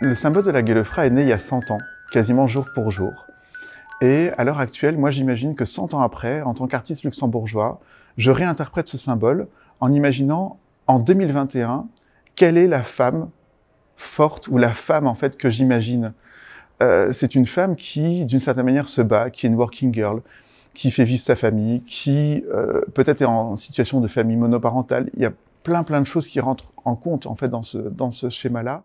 Le symbole de la Guillefra est né il y a 100 ans, quasiment jour pour jour. Et à l'heure actuelle, moi j'imagine que 100 ans après, en tant qu'artiste luxembourgeois, je réinterprète ce symbole en imaginant en 2021 quelle est la femme forte ou la femme en fait que j'imagine. Euh, c'est une femme qui, d'une certaine manière, se bat, qui est une working girl, qui fait vivre sa famille, qui euh, peut-être est en situation de famille monoparentale. Il y a plein plein de choses qui rentrent en compte en fait dans ce, dans ce schéma-là.